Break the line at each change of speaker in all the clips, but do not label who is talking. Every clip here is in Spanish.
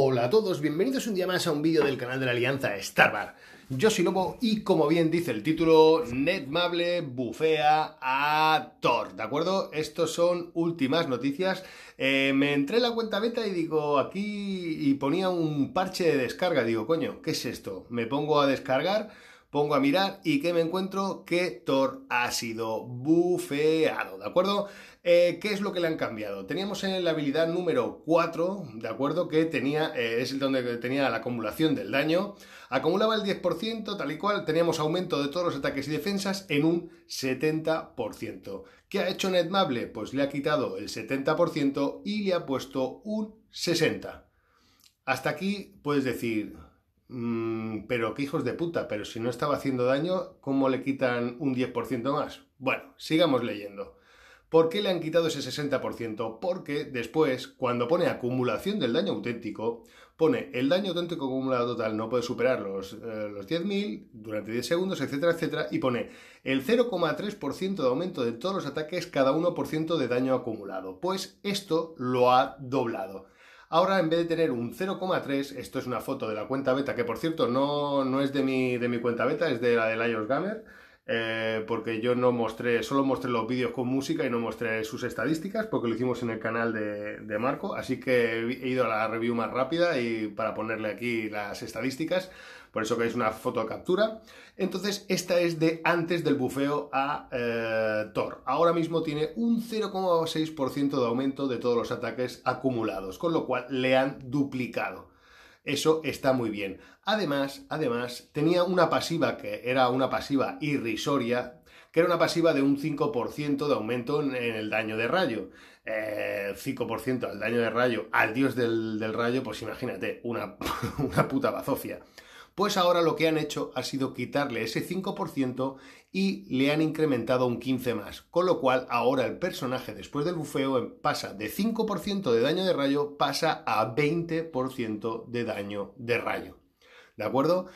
Hola a todos, bienvenidos un día más a un vídeo del canal de la Alianza Starbar. Yo soy Lobo y como bien dice el título, Netmable bufea a Thor, ¿de acuerdo? Estos son últimas noticias. Eh, me entré la cuenta beta y digo aquí y ponía un parche de descarga. Digo, coño, ¿qué es esto? Me pongo a descargar pongo a mirar y que me encuentro que Thor ha sido bufeado, ¿de acuerdo? Eh, ¿Qué es lo que le han cambiado? Teníamos en la habilidad número 4, ¿de acuerdo? Que tenía, es eh, es donde tenía la acumulación del daño. Acumulaba el 10%, tal y cual, teníamos aumento de todos los ataques y defensas en un 70%. ¿Qué ha hecho Netmable? Pues le ha quitado el 70% y le ha puesto un 60%. Hasta aquí puedes decir, mm, pero qué hijos de puta, pero si no estaba haciendo daño, ¿cómo le quitan un 10% más? Bueno, sigamos leyendo. ¿Por qué le han quitado ese 60%? Porque después, cuando pone acumulación del daño auténtico, pone el daño auténtico acumulado total no puede superar los, eh, los 10.000 durante 10 segundos, etcétera, etcétera, y pone el 0,3% de aumento de todos los ataques, cada 1% de daño acumulado. Pues esto lo ha doblado. Ahora en vez de tener un 0,3, esto es una foto de la cuenta beta, que por cierto no, no es de mi, cuenta beta, es de la de iOS Gamer eh, porque yo no mostré, solo mostré los vídeos con música y no mostré sus estadísticas porque lo hicimos en el canal de, Marco, así que he ido a la review más rápida y para ponerle aquí las estadísticas, por eso que es una foto captura. Entonces, esta es de antes del bufeo a eh, Thor. Ahora mismo tiene un 0,6% de aumento de todos los ataques acumulados, con lo cual le han duplicado. Eso está muy bien. Además, además, tenía una pasiva que era una pasiva irrisoria, que era una pasiva de un 5% de aumento en el daño de rayo. 5% eh, al daño de rayo, al dios del, rayo, pues imagínate, una, una puta bazofia. Pues ahora lo que han hecho ha sido quitarle ese 5% y le han incrementado un 15 más, con lo cual ahora el personaje después del bufeo em, pasa de 5% de daño de rayo pasa a 20% de daño de rayo. ¿De acuerdo?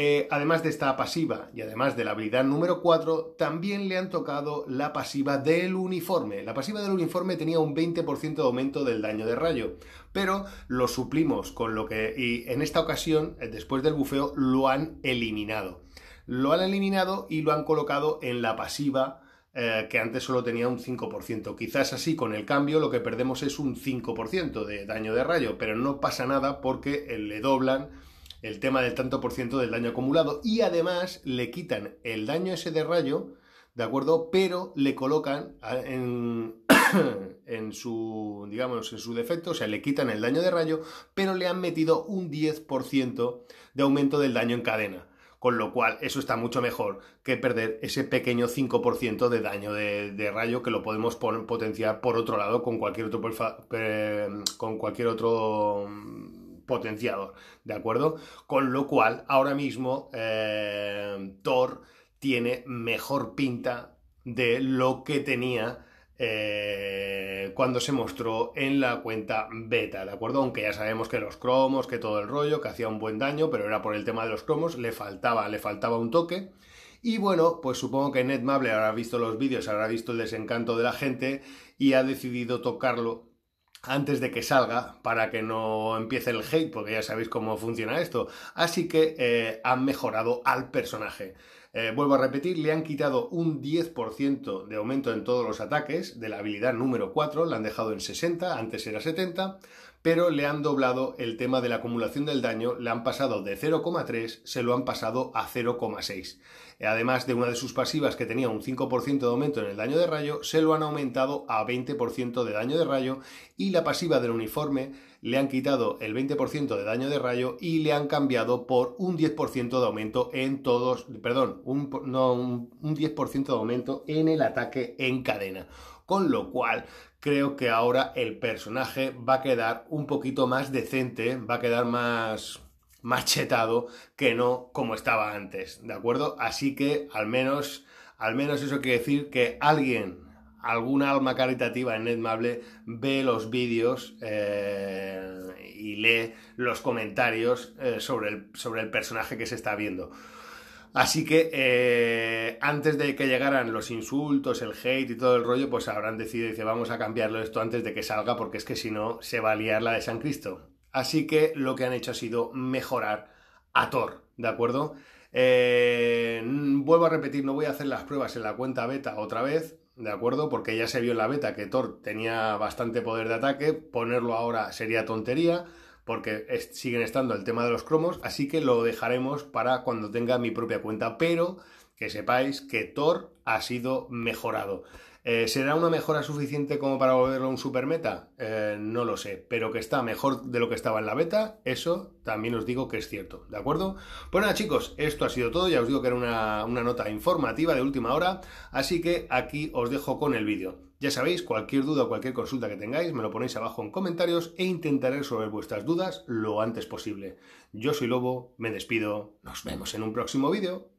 Eh, además de esta pasiva y además de la habilidad número 4, también le han tocado la pasiva del uniforme. La pasiva del uniforme tenía un 20% de aumento del daño de rayo, pero lo suplimos con lo que... y en esta ocasión, eh, después del bufeo, lo han eliminado. Lo han eliminado y lo han colocado en la pasiva eh, que antes solo tenía un 5%. Quizás así con el cambio lo que perdemos es un 5% de daño de rayo, pero no pasa nada porque le doblan el tema del tanto por ciento del daño acumulado y además le quitan el daño ese de rayo, ¿de acuerdo? Pero le colocan en, en su, digamos, en su defecto, o sea, le quitan el daño de rayo, pero le han metido un 10% de aumento del daño en cadena. Con lo cual, eso está mucho mejor que perder ese pequeño 5% de daño de, rayo que lo podemos potenciar por otro lado con cualquier otro, con cualquier otro potenciador, ¿de acuerdo? Con lo cual, ahora mismo eh, Thor tiene mejor pinta de lo que tenía eh, cuando se mostró en la cuenta beta, ¿de acuerdo? Aunque ya sabemos que los cromos, que todo el rollo, que hacía un buen daño, pero era por el tema de los cromos, le faltaba, le faltaba un toque. Y bueno, pues supongo que Ned Mable habrá visto los vídeos, habrá visto el desencanto de la gente y ha decidido tocarlo antes de que salga para que no empiece el hate, porque ya sabéis cómo funciona esto. Así que eh, han mejorado al personaje. Eh, vuelvo a repetir, le han quitado un 10% de aumento en todos los ataques de la habilidad número 4, la han dejado en 60, antes era 70, pero le han doblado el tema de la acumulación del daño, le han pasado de 0,3, se lo han pasado a 0,6. Además de una de sus pasivas que tenía un 5% de aumento en el daño de rayo, se lo han aumentado a 20% de daño de rayo y la pasiva del uniforme le han quitado el 20% de daño de rayo y le han cambiado por un 10% de aumento en todos, perdón, un, 10% de aumento en el ataque en cadena. Con lo cual, creo que ahora el personaje va a quedar un poquito más decente, va a quedar más machetado que no como estaba antes, ¿de acuerdo? Así que al menos, al menos eso quiere decir que alguien, alguna alma caritativa en Netmable ve los vídeos eh, y lee los comentarios eh, sobre, sobre el personaje que se está viendo. Así que eh, antes de que llegaran los insultos, el hate y todo el rollo, pues habrán decidido, dice, vamos a cambiarlo esto antes de que salga, porque es que si no, se va a liar la de San Cristo. Así que lo que han hecho ha sido mejorar a Thor, ¿de acuerdo? Eh, vuelvo a repetir, no voy a hacer las pruebas en la cuenta beta otra vez, ¿de acuerdo? Porque ya se vio en la beta que Thor tenía bastante poder de ataque, ponerlo ahora sería tontería porque siguen estando el tema de los cromos, así que lo dejaremos para cuando tenga mi propia cuenta, pero que sepáis que Thor ha sido mejorado. Eh, ¿Será una mejora suficiente como para volverlo un super meta? Eh, no lo sé, pero que está mejor de lo que estaba en la beta, eso también os digo que es cierto, ¿de acuerdo? Pues nada chicos, esto ha sido todo, ya os digo que era una, una nota informativa de última hora, así que aquí os dejo con el vídeo. Ya sabéis, cualquier duda o cualquier consulta que tengáis me lo ponéis abajo en comentarios e intentaré resolver vuestras dudas lo antes posible. Yo soy Lobo, me despido, nos vemos en un próximo vídeo.